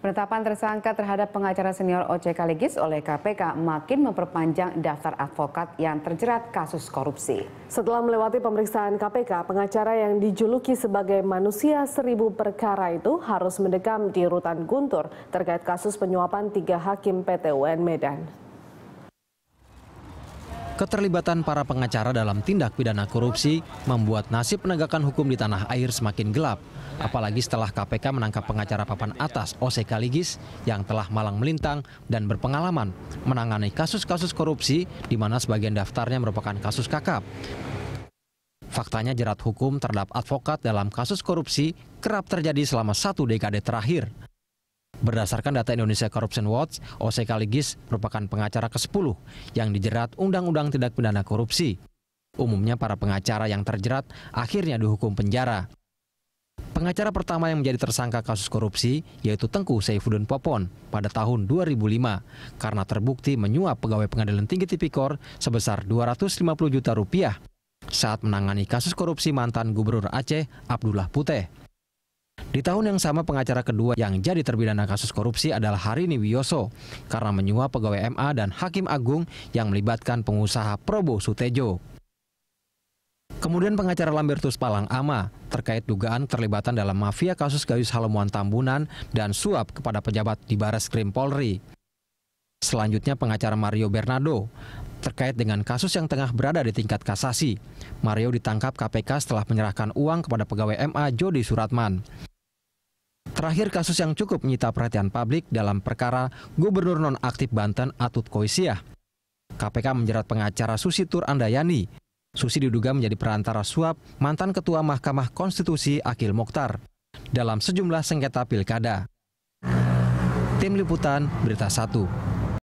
Penetapan tersangka terhadap pengacara senior OJK Legis oleh KPK makin memperpanjang daftar advokat yang terjerat kasus korupsi. Setelah melewati pemeriksaan KPK, pengacara yang dijuluki sebagai manusia seribu perkara itu harus mendekam di rutan Guntur terkait kasus penyuapan tiga hakim PT UN Medan. Keterlibatan para pengacara dalam tindak pidana korupsi membuat nasib penegakan hukum di tanah air semakin gelap. Apalagi setelah KPK menangkap pengacara papan atas Ose Kaligis yang telah malang melintang dan berpengalaman menangani kasus-kasus korupsi di mana sebagian daftarnya merupakan kasus kakap. Faktanya jerat hukum terhadap advokat dalam kasus korupsi kerap terjadi selama satu dekade terakhir. Berdasarkan data Indonesia Corruption Watch, OC Kaligis merupakan pengacara ke-10 yang dijerat Undang-Undang Tindak Pidana Korupsi. Umumnya para pengacara yang terjerat akhirnya dihukum penjara. Pengacara pertama yang menjadi tersangka kasus korupsi yaitu Tengku Saifuddin Popon pada tahun 2005 karena terbukti menyuap pegawai pengadilan tinggi tipikor sebesar 250 juta rupiah saat menangani kasus korupsi mantan Gubernur Aceh Abdullah Puteh. Di tahun yang sama pengacara kedua yang jadi terpidana kasus korupsi adalah Hari Wiyoso karena menyuap pegawai MA dan Hakim Agung yang melibatkan pengusaha Probo Sutejo. Kemudian pengacara Lambertus Palang Ama terkait dugaan terlibatan dalam mafia kasus Gayus Halomuan Tambunan dan suap kepada pejabat di Baris Krim Polri. Selanjutnya pengacara Mario Bernardo terkait dengan kasus yang tengah berada di tingkat kasasi. Mario ditangkap KPK setelah menyerahkan uang kepada pegawai MA Jody Suratman. Terakhir kasus yang cukup menyita perhatian publik dalam perkara Gubernur nonaktif Banten Atut Koisiah. KPK menjerat pengacara Susi Tur Andayani. Susi diduga menjadi perantara suap mantan Ketua Mahkamah Konstitusi Akil Mokhtar dalam sejumlah sengketa pilkada. Tim Liputan Berita 1